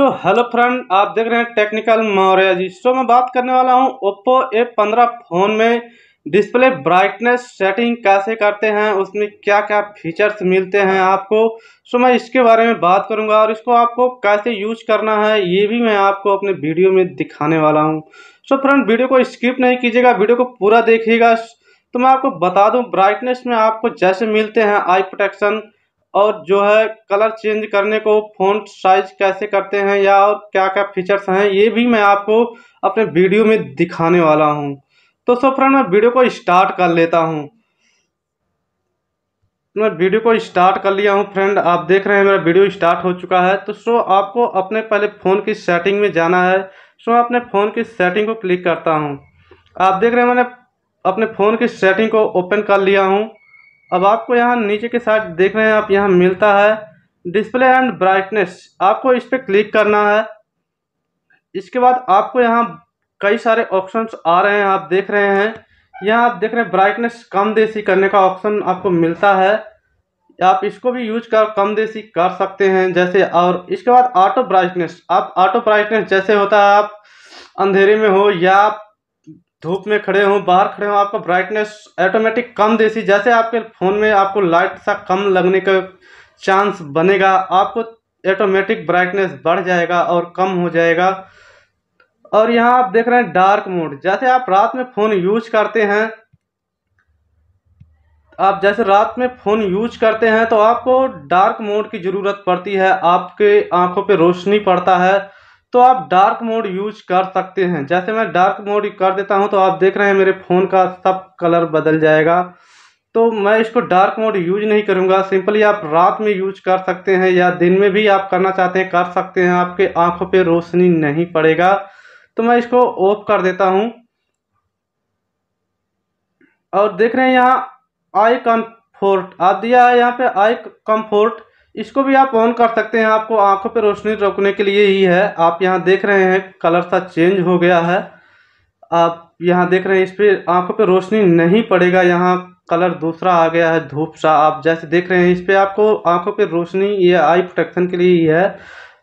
so hello friend आप देख रहे हैं टेक्निकल मौर्या जी सो मैं बात करने वाला हूं ओप्पो ए पंद्रह फ़ोन में डिस्प्ले ब्राइटनेस सेटिंग कैसे करते हैं उसमें क्या क्या फीचर्स मिलते हैं आपको सो मैं इसके बारे में बात करूंगा और इसको आपको कैसे यूज करना है ये भी मैं आपको अपने वीडियो में दिखाने वाला हूँ सो फ्रेंड वीडियो को स्किप नहीं कीजिएगा वीडियो को पूरा देखिएगा तो मैं आपको बता दूँ ब्राइटनेस में आपको जैसे मिलते हैं आई प्रोटेक्शन और जो है कलर चेंज करने को फ़ोन साइज कैसे करते हैं या और क्या क्या फीचर्स हैं ये भी मैं आपको अपने वीडियो में दिखाने वाला हूँ तो सो फ्रेंड मैं वीडियो को स्टार्ट कर लेता हूँ मैं वीडियो को स्टार्ट कर लिया हूँ फ्रेंड आप देख रहे हैं मेरा वीडियो स्टार्ट हो चुका है तो सो आपको अपने पहले फ़ोन की सेटिंग में जाना है सो मैं अपने फ़ोन की सेटिंग को क्लिक करता हूँ आप देख रहे हैं मैंने अपने फ़ोन की सेटिंग को ओपन कर लिया हूँ अब आपको यहाँ नीचे के साइड देख रहे हैं आप यहाँ मिलता है डिस्प्ले एंड ब्राइटनेस आपको इस पर क्लिक करना है इसके बाद आपको यहाँ कई सारे ऑप्शंस आ रहे हैं आप देख रहे हैं यहाँ आप देख रहे हैं ब्राइटनेस कम देसी करने का ऑप्शन आपको मिलता है आप इसको भी यूज कर कम देसी कर सकते हैं जैसे और इसके बाद ऑटो ब्राइटनेस आप ऑटो ब्राइटनेस जैसे होता है आप अंधेरे में हो या आप धूप में खड़े हों बाहर खड़े हों आपका ब्राइटनेस ऑटोमेटिक कम देसी जैसे आपके फ़ोन में आपको लाइट सा कम लगने का चांस बनेगा आपको ऑटोमेटिक ब्राइटनेस बढ़ जाएगा और कम हो जाएगा और यहाँ आप देख रहे हैं डार्क मोड जैसे आप रात में फ़ोन यूज करते हैं आप जैसे रात में फ़ोन यूज करते हैं तो आपको डार्क मोड की ज़रूरत पड़ती है आपके आंखों पे रोशनी पड़ता है तो आप डार्क मोड यूज कर सकते हैं जैसे मैं डार्क मोड कर देता हूं तो आप देख रहे हैं मेरे फ़ोन का सब कलर बदल जाएगा तो मैं इसको डार्क मोड यूज नहीं करूंगा सिंपली आप रात में यूज कर सकते हैं या दिन में भी आप करना चाहते हैं कर सकते हैं आपके आँखों पर रोशनी नहीं पड़ेगा तो मैं इसको ऑफ कर देता हूँ और देख रहे हैं यहाँ आई कम्फोर्ट आप दिया है यहाँ पे आई कम्फोर्ट इसको भी आप ऑन कर सकते हैं आपको आंखों पर रोशनी रोकने के लिए ही है आप यहाँ देख रहे हैं कलर सा चेंज हो गया है आप यहाँ देख रहे हैं इस पर आँखों पर रोशनी नहीं पड़ेगा यहाँ कलर दूसरा आ गया है धूप सा आप जैसे देख रहे हैं इस पर आपको आंखों पर रोशनी ये आई प्रोटेक्शन के लिए ही है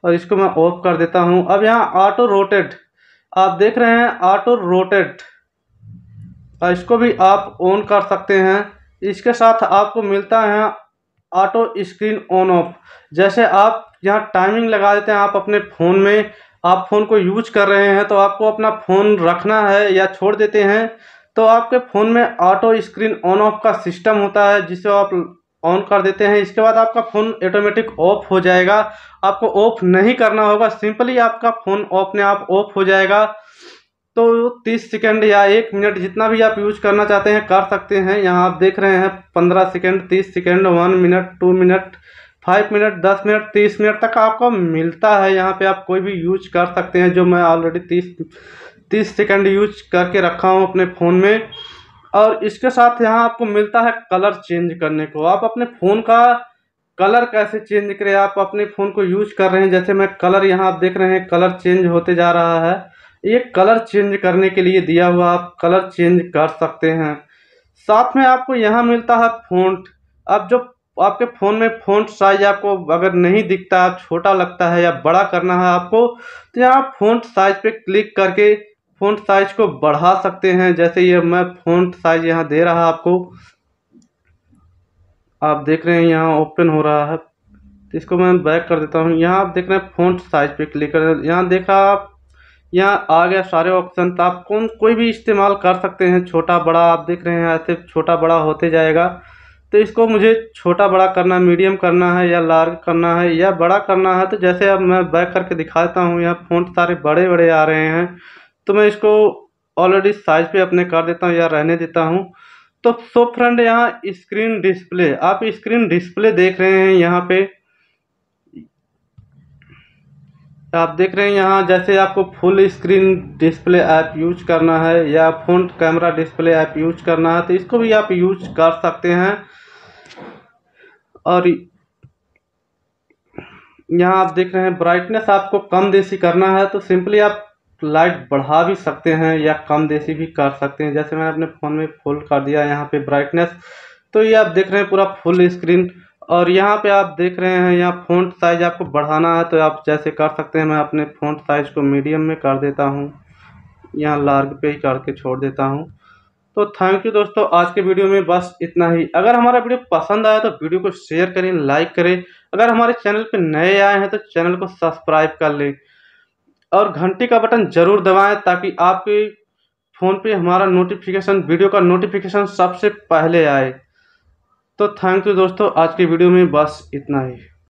और इसको मैं ऑफ कर देता हूँ अब यहाँ ऑटो रोटेड आप देख रहे हैं ऑटो रोटेड इसको भी आप ऑन कर सकते हैं इसके साथ आपको मिलता है ऑटो स्क्रीन ऑन ऑफ जैसे आप यहाँ टाइमिंग लगा देते हैं आप अपने फ़ोन में आप फ़ोन को यूज कर रहे हैं तो आपको अपना फ़ोन रखना है या छोड़ देते हैं तो आपके फ़ोन में ऑटो स्क्रीन ऑन ऑफ का सिस्टम होता है जिसे आप ऑन कर देते हैं इसके बाद आपका फ़ोन ऑटोमेटिक ऑफ हो जाएगा आपको ऑफ नहीं करना होगा सिंपली आपका फ़ोन अपने आप ऑफ हो जाएगा तो 30 सेकेंड या एक मिनट जितना भी आप यूज करना चाहते हैं कर सकते हैं यहाँ आप देख रहे हैं 15 second 30 second one minute two minute five minute दस मिनट तीस मिनट तक आपको मिलता है यहाँ पे आप कोई भी यूज कर सकते हैं जो मैं ऑलरेडी तीस तीस सेकेंड यूज करके रखा हूँ अपने फ़ोन में और इसके साथ यहाँ आपको मिलता है कलर चेंज करने को आप अपने फ़ोन का कलर कैसे चेंज करें आप अपने फ़ोन को यूज कर रहे हैं जैसे मैं कलर यहाँ आप देख रहे हैं कलर चेंज होते जा रहा है ये कलर चेंज करने के लिए दिया हुआ आप कलर चेंज कर सकते हैं साथ में आपको यहाँ मिलता है फोन अब जो आपके फ़ोन में फोन्ट साइज आपको अगर नहीं दिखता आप छोटा लगता है या बड़ा करना है आपको तो यहाँ आप साइज पे क्लिक करके फोन साइज को बढ़ा सकते हैं जैसे ये मैं फोन साइज यहाँ दे रहा आपको आप देख रहे हैं यहाँ ओपन हो रहा है इसको मैं बैक कर देता हूँ यहाँ आप देख रहे हैं फोन साइज पे क्लिक कर यहाँ देख रहा आप यहाँ आ गया सारे ऑप्शन तो आप कौन कोई भी इस्तेमाल कर सकते हैं छोटा बड़ा आप देख रहे हैं ऐसे छोटा बड़ा होते जाएगा तो इसको मुझे छोटा बड़ा करना मीडियम करना है या लार्ज करना है या बड़ा करना है तो जैसे अब मैं बैक करके दिखा देता हूँ यहाँ फोन सारे बड़े बड़े आ रहे हैं तो मैं इसको ऑलरेडी साइज़ पे अपने कर देता हूँ या रहने देता हूँ तो सो फ्रेंड यहाँ स्क्रीन डिस्प्ले आप स्क्रीन डिस्प्ले देख रहे हैं यहाँ पर तो आप देख रहे हैं यहाँ जैसे आपको full screen display app use करना है या front camera display app use करना है तो इसको भी आप यूज कर सकते हैं और यहाँ आप देख रहे हैं ब्राइटनेस आपको कम देसी करना है तो सिंपली आप लाइट बढ़ा भी सकते हैं या कम देसी भी कर सकते हैं जैसे मैंने अपने फ़ोन में फुल कर दिया यहाँ पे ब्राइटनेस तो ये आप देख रहे हैं पूरा फुल स्क्रीन और यहाँ पे आप देख रहे हैं यहाँ फ़ॉन्ट साइज आपको बढ़ाना है तो आप जैसे कर सकते हैं मैं अपने फ़ॉन्ट साइज को मीडियम में कर देता हूँ यहाँ लार्ज पे ही करके छोड़ देता हूँ तो थैंक यू दोस्तों आज के वीडियो में बस इतना ही अगर हमारा वीडियो पसंद आया तो वीडियो को शेयर करें लाइक करें अगर हमारे चैनल पर नए आए हैं तो चैनल को सब्सक्राइब कर लें और घंटी का बटन ज़रूर दबाएँ ताकि आपके फ़ोन पे हमारा नोटिफिकेशन वीडियो का नोटिफिकेशन सबसे पहले आए तो थैंक यू दोस्तों आज के वीडियो में बस इतना ही